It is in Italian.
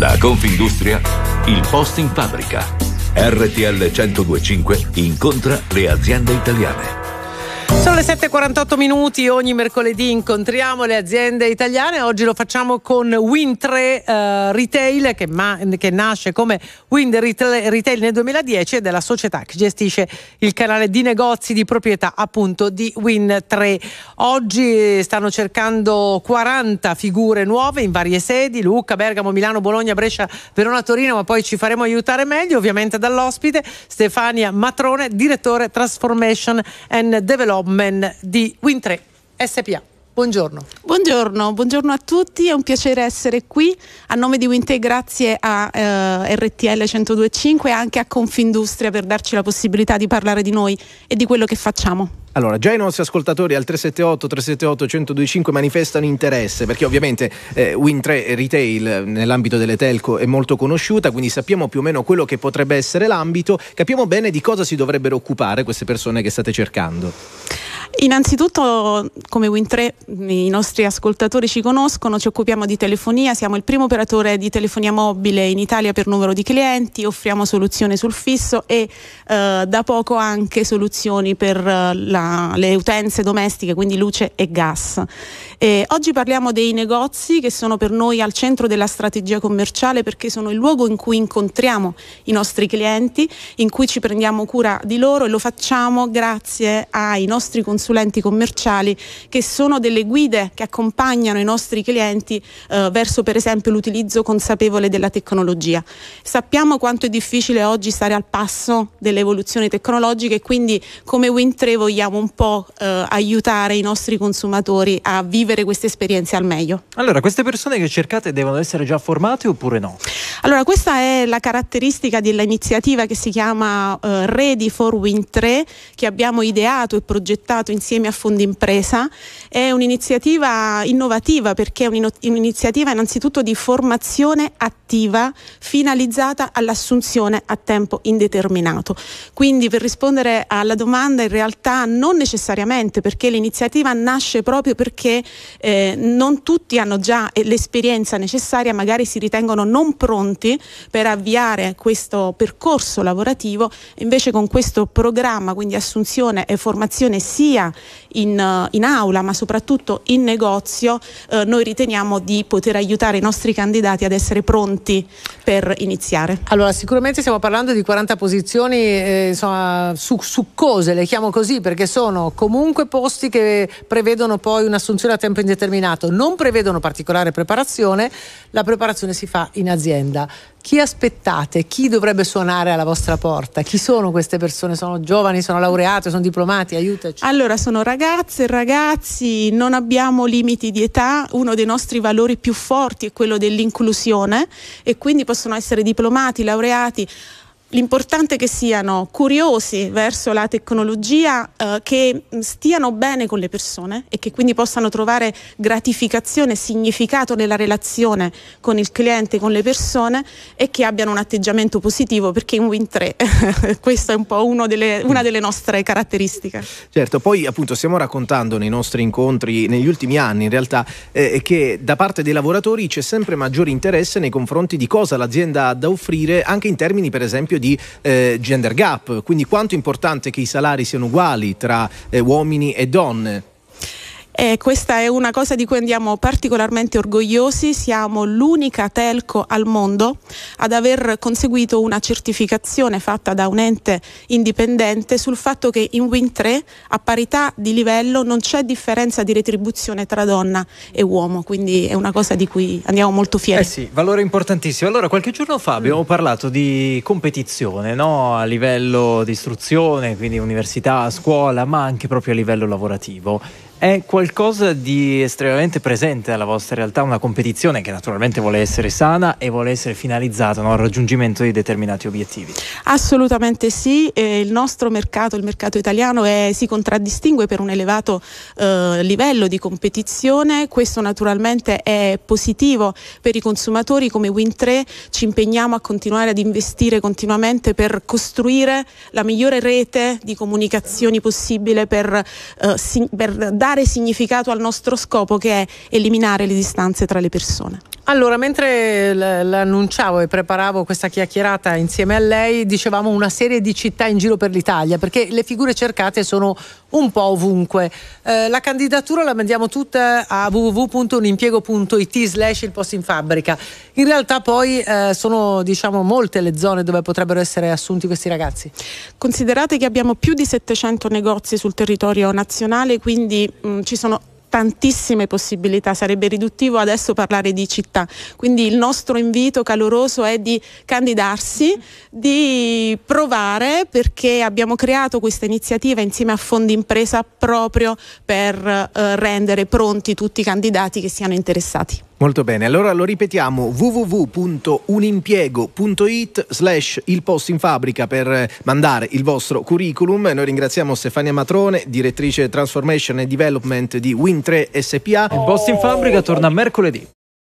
Da Confindustria, il post in fabbrica. RTL 1025 incontra le aziende italiane. Sono le 7.48 minuti, ogni mercoledì incontriamo le aziende italiane, oggi lo facciamo con Win3 uh, eh, Retail che, ma- che, nasce come Wind Retail nel 2010 ed è la società che gestisce il canale di negozi di proprietà appunto di Win3. Oggi stanno cercando 40 figure nuove in varie sedi, Lucca, Bergamo, Milano, Bologna, Brescia, Verona, Torino, ma poi ci faremo aiutare meglio ovviamente dall'ospite Stefania Matrone, direttore Transformation and Development Turmen di Win3 SPA. Buongiorno. buongiorno. Buongiorno, a tutti, è un piacere essere qui. A nome di Winte grazie a eh, RTL 1025 e anche a Confindustria per darci la possibilità di parlare di noi e di quello che facciamo. Allora, già i nostri ascoltatori al 378 378 125 manifestano interesse perché ovviamente eh, Win3 Retail eh, nell'ambito delle telco è molto conosciuta, quindi sappiamo più o meno quello che potrebbe essere l'ambito, capiamo bene di cosa si dovrebbero occupare queste persone che state cercando. Innanzitutto, come Win3, i nostri ascoltatori ci conoscono, ci occupiamo di telefonia, siamo il primo operatore di telefonia mobile in Italia per numero di clienti, offriamo soluzioni sul fisso e eh, da poco anche soluzioni per eh, la, le utenze domestiche, quindi luce e gas. E oggi parliamo dei negozi che sono per noi al centro della strategia commerciale perché sono il luogo in cui incontriamo i nostri clienti, in cui ci prendiamo cura di loro e lo facciamo grazie ai nostri consumatori consulenti commerciali che sono delle guide che accompagnano i nostri clienti eh, verso per esempio l'utilizzo consapevole della tecnologia. Sappiamo quanto è difficile oggi stare al passo delle evoluzioni tecnologiche e quindi come Win3 vogliamo un po' eh, aiutare i nostri consumatori a vivere queste esperienze al meglio. Allora, queste persone che cercate devono essere già formate oppure no? Allora, questa è la caratteristica dell'iniziativa che si chiama eh, Ready for Win3 che abbiamo ideato e progettato lanciato insieme a Fondi Impresa. È un'iniziativa innovativa perché è un'iniziativa innanzitutto di formazione attiva finalizzata all'assunzione a tempo indeterminato. Quindi per rispondere alla domanda in realtà non necessariamente perché l'iniziativa nasce proprio perché eh, non tutti hanno già eh, l'esperienza necessaria, magari si ritengono non pronti per avviare questo percorso lavorativo, invece con questo programma, quindi assunzione e formazione sia sia in, eh, in aula ma soprattutto in negozio, eh, noi riteniamo di poter aiutare i nostri candidati ad essere pronti per iniziare. Allora, sicuramente stiamo parlando di 40 posizioni eh, insomma, suc- succose, le chiamo così, perché sono comunque posti che prevedono poi un'assunzione a tempo indeterminato, non prevedono particolare preparazione, la preparazione si fa in azienda chi aspettate? Chi dovrebbe suonare alla vostra porta? Chi sono queste persone? Sono giovani, sono laureate, sono diplomati? Aiutaci. Allora, sono ragazze e ragazzi, non abbiamo limiti di età. Uno dei nostri valori più forti è quello dell'inclusione e quindi possono essere diplomati, laureati L'importante è che siano curiosi verso la tecnologia, eh, che stiano bene con le persone e che quindi possano trovare gratificazione, significato nella relazione con il cliente, con le persone e che abbiano un atteggiamento positivo perché in Win 3 questa è un po' delle, una delle nostre caratteristiche. Certo, poi appunto stiamo raccontando nei nostri incontri negli ultimi anni in realtà eh, eh che da parte dei lavoratori c'è sempre maggiore interesse nei confronti di cosa l'azienda ha da offrire anche in termini per esempio di eh, gender gap, quindi quanto è importante che i salari siano uguali tra eh, uomini e donne. Eh, questa è una cosa di cui andiamo particolarmente orgogliosi, siamo l'unica telco al mondo ad aver conseguito una certificazione fatta da un ente indipendente sul fatto che in Win 3 a parità di livello non c'è differenza di retribuzione tra donna e uomo, quindi è una cosa di cui andiamo molto fieri. Eh sì, valore importantissimo. Allora qualche giorno fa mm. abbiamo mm. parlato di competizione no? a livello di istruzione, quindi università, scuola, ma anche proprio a livello lavorativo è qualcosa di estremamente presente nella vostra realtà, una competizione che naturalmente vuole essere sana e vuole essere finalizzata no, al raggiungimento di determinati obiettivi. Assolutamente sì, eh, il nostro mercato, il mercato italiano è, si contraddistingue per un elevato eh, livello di competizione, questo naturalmente è positivo per i consumatori, come Win3 ci impegniamo a continuare ad investire continuamente per costruire la migliore rete di comunicazioni possibile per, eh, si, per dare dare significato al nostro scopo che è eliminare le distanze tra le persone. Allora, mentre l'annunciavo e preparavo questa chiacchierata insieme a lei, dicevamo una serie di città in giro per l'Italia, perché le figure cercate sono un po' ovunque. Eh, la candidatura la mandiamo tutta a www.unimpiego.it slash il posto in fabbrica. In realtà poi eh, sono diciamo, molte le zone dove potrebbero essere assunti questi ragazzi. Considerate che abbiamo più di 700 negozi sul territorio nazionale, quindi mh, ci sono tantissime possibilità, sarebbe riduttivo adesso parlare di città. Quindi il nostro invito caloroso è di candidarsi, di provare perché abbiamo creato questa iniziativa insieme a Fondi Impresa proprio per eh, rendere pronti tutti i candidati che siano interessati. Molto bene, allora lo ripetiamo www.unimpiego.it slash il post in fabbrica per mandare il vostro curriculum. Noi ringraziamo Stefania Matrone, direttrice Transformation and Development di Win3 SPA. Il post in fabbrica torna mercoledì.